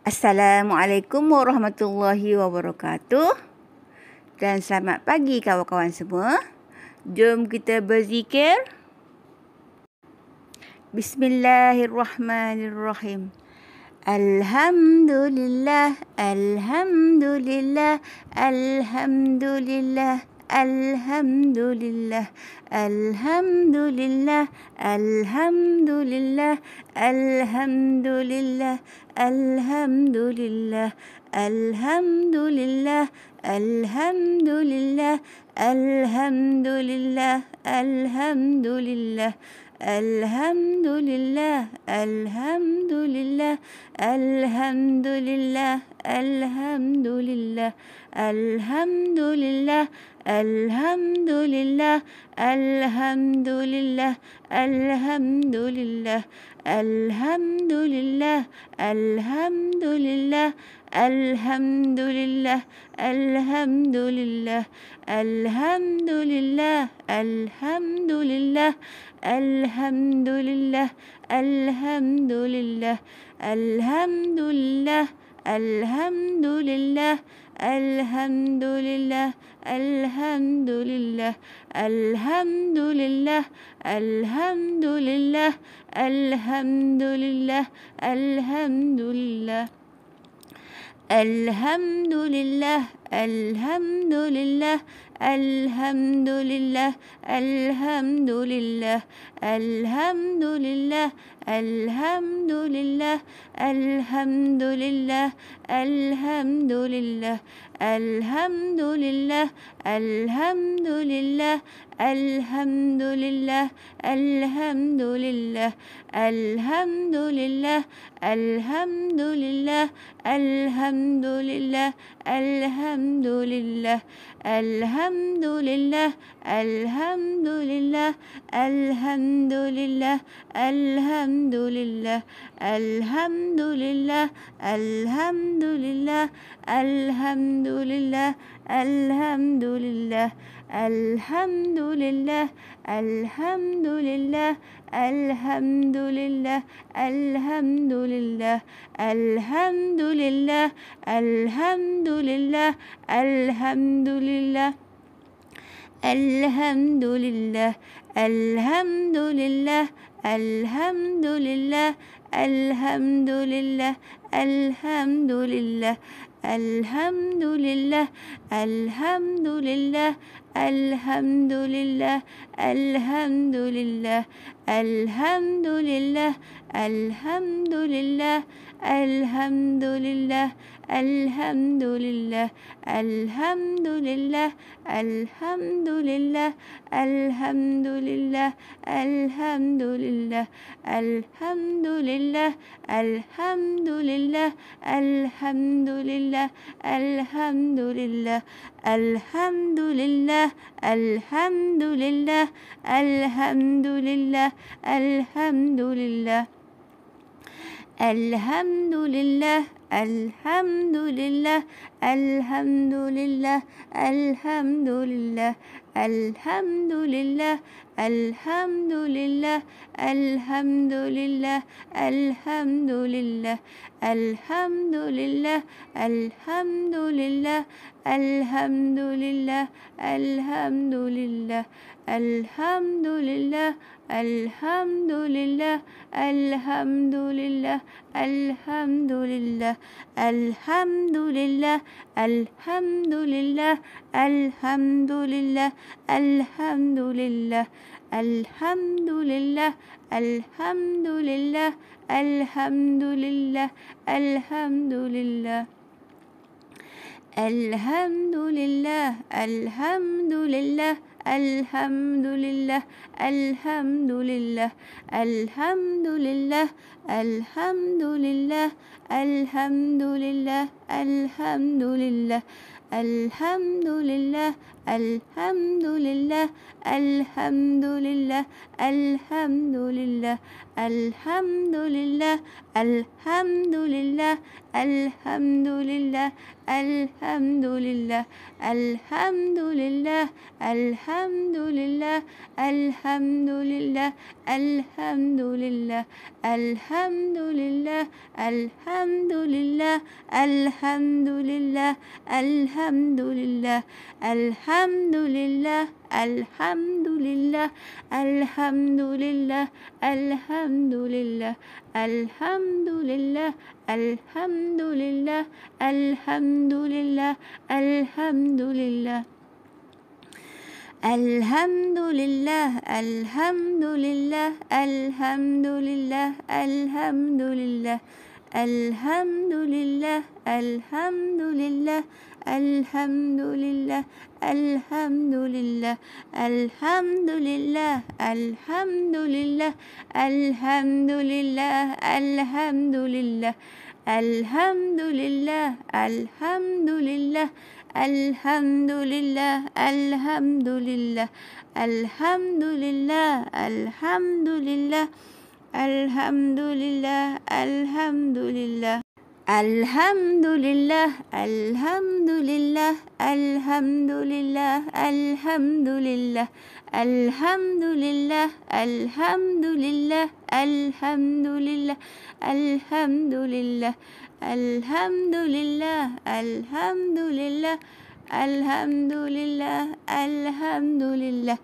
Assalamualaikum warahmatullahi wabarakatuh Dan selamat pagi kawan-kawan semua Jom kita berzikir Bismillahirrahmanirrahim Alhamdulillah, Alhamdulillah, Alhamdulillah الحمد لله الحمد لله الحمد لله الحمد لله الحمد لله الحمد لله الحمد لله الحمد لله الحمد لله الحمد لله الحمد لله الحمد لله الحمد لله الحمد لله الحمد لله الحمد لله الحمد لله الحمد لله الحمد لله الحمد لله الحمد لله الحمد لله الحمد لله الحمد لله الحمد لله الحمد لله الحمد لله الحمد لله الحمد لله الحمد لله الحمد لله الحمد لله الحمد لله الحمد لله الحمد لله الحمد لله الحمد لله الحمد لله الحمد لله الحمد لله الحمد لله الحمد لله الحمد لله الحمد لله الحمد لله الحمد لله الحمد لله الحمد لله الحمد لله الحمد لله الحمد لله الحمد لله الحمد لله الحمد لله الحمد لله الحمد لله الحمد لله الحمد لله الحمد لله الحمد لله الحمد لله الحمد لله الحمد لله الحمد لله الحمد لله الحمد لله الحمد لله الحمد لله الحمد لله الحمد لله الحمد لله الحمد لله الحمد لله الحمد لله الحمد لله الحمد لله الحمد لله الحمد لله الحمد لله الحمد لله الحمد لله الحمد لله الحمد لله الحمد لله الحمد لله الحمد لله لله الحمد لله الحمد لله الحمد لله الحمد لله الحمد لله الحمد لله الحمد لله الحمد لله الحمد لله الحمد لله الحمد لله الحمد لله الحمد لله الحمد لله الحمد لله الحمد لله الحمد لله الحمد لله الحمد لله الحمد لله الحمد لله الحمد لله الحمد لله الحمد لله الحمد لله الحمد لله الحمد لله الحمد لله الحمد لله الحمد لله الحمد لله الحمد لله الحمد لله الحمد لله الحمد لله الحمد لله الحمد لله الحمد لله الحمد لله الحمد لله الحمد لله الحمد لله الحمد لله الحمد لله الحمد لله الحمد لله الحمد لله الحمد الحمد لله الحمد لله الحمد لله الحمد لله الحمد لله الحمد لله الحمد لله الحمد لله الحمد لله الحمد لله الحمد لله الحمد لله الحمد لله الحمد لله الحمد لله الحمد لله الحمد لله الحمد لله الحمد لله الحمد لله الحمد لله الحمد لله الحمد لله الحمد لله الحمد لله الحمد لله الحمد لله الحمد لله الحمد لله الحمد لله الحمد لله الحمد لله الحمد لله الحمد لله الحمد لله الحمد لله الحمد لله الحمد لله الحمد لله الحمد لله الحمد لله الحمد لله الحمد لله الحمد لله الحمد لله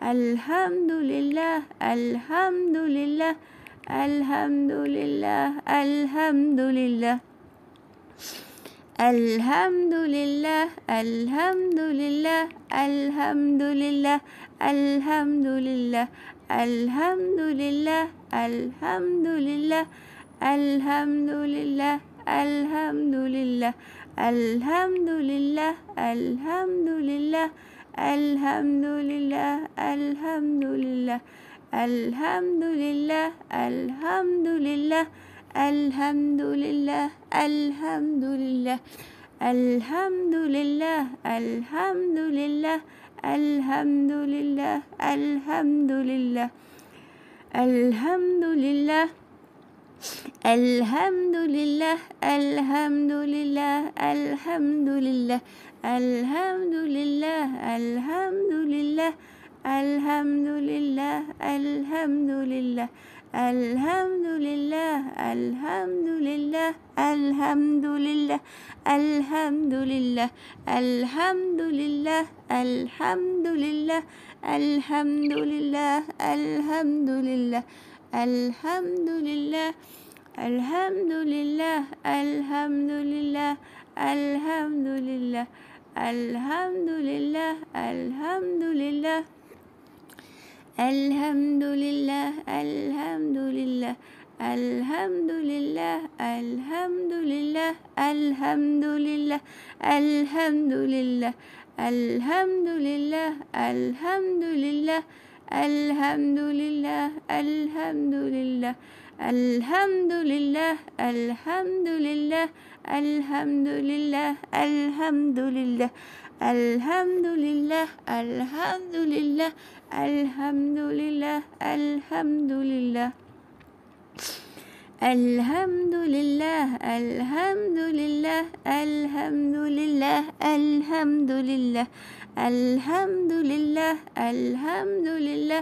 الحمد لله الحمد لله الحمد لله الحمد لله الحمد لله الحمد لله الحمد لله الحمد لله الحمد لله الحمد لله الحمد لله الحمد لله الحمد لله الحمد لله الحمد لله الحمد لله الحمد لله الحمد لله الحمد لله الحمد لله الحمد لله الحمد لله الحمد لله الحمد لله الحمد لله الحمد لله الحمد لله الحمد لله الحمد لله الحمد لله الحمد لله الحمد لله الحمد لله الحمد لله الحمد لله الحمد لله الحمد لله الحمد لله الحمد لله الحمد لله الحمد لله الحمد لله الحمد لله الحمد لله الحمد لله الحمد لله الحمد لله الحمد لله الحمد لله الحمد لله الحمد لله الحمد لله الحمد لله الحمد لله الحمد لله الحمد لله الحمد لله الحمد لله الحمد لله الحمد لله الحمد لله الحمد لله الحمد لله الحمد لله الحمد لله الحمد لله الحمد لله الحمد لله الحمد لله الحمد لله الحمد لله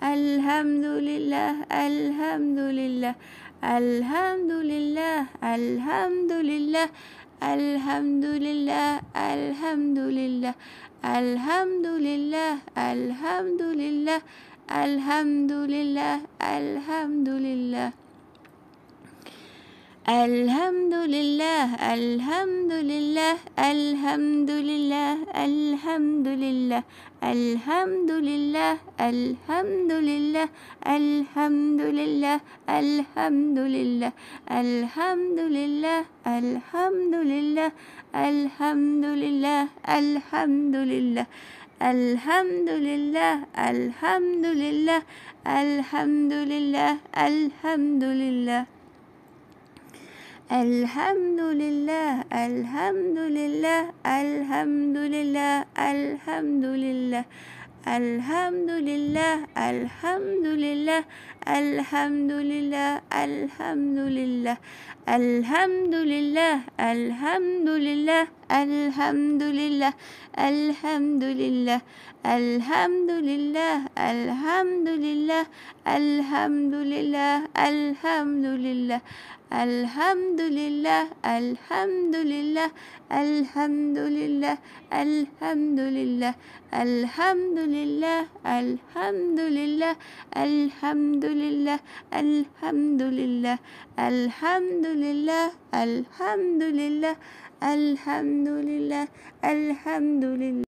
الحمد لله الحمد لله الحمد لله الحمد لله الحمد لله الحمد لله الحمد لله الحمد لله الحمد لله الحمد لله الحمد لله الحمد لله الحمد لله الحمد لله الحمد لله الحمد لله الحمد لله الحمد لله الحمد لله الحمد لله الحمد لله الحمد لله الحمد لله الحمد لله الحمد لله الحمد لله الحمد لله الحمد لله الحمد لله الحمد لله الحمد لله الحمد لله الحمد لله الحمد لله الحمد لله الحمد لله الحمد لله الحمد لله الحمد لله الحمد لله الحمد لله الحمد لله الحمد لله الحمد لله الحمد لله الحمد لله الحمد لله الحمد لله الحمد لله الحمد لله لله الحمد لله الحمد لله الحمد لله الحمد لله الحمد لله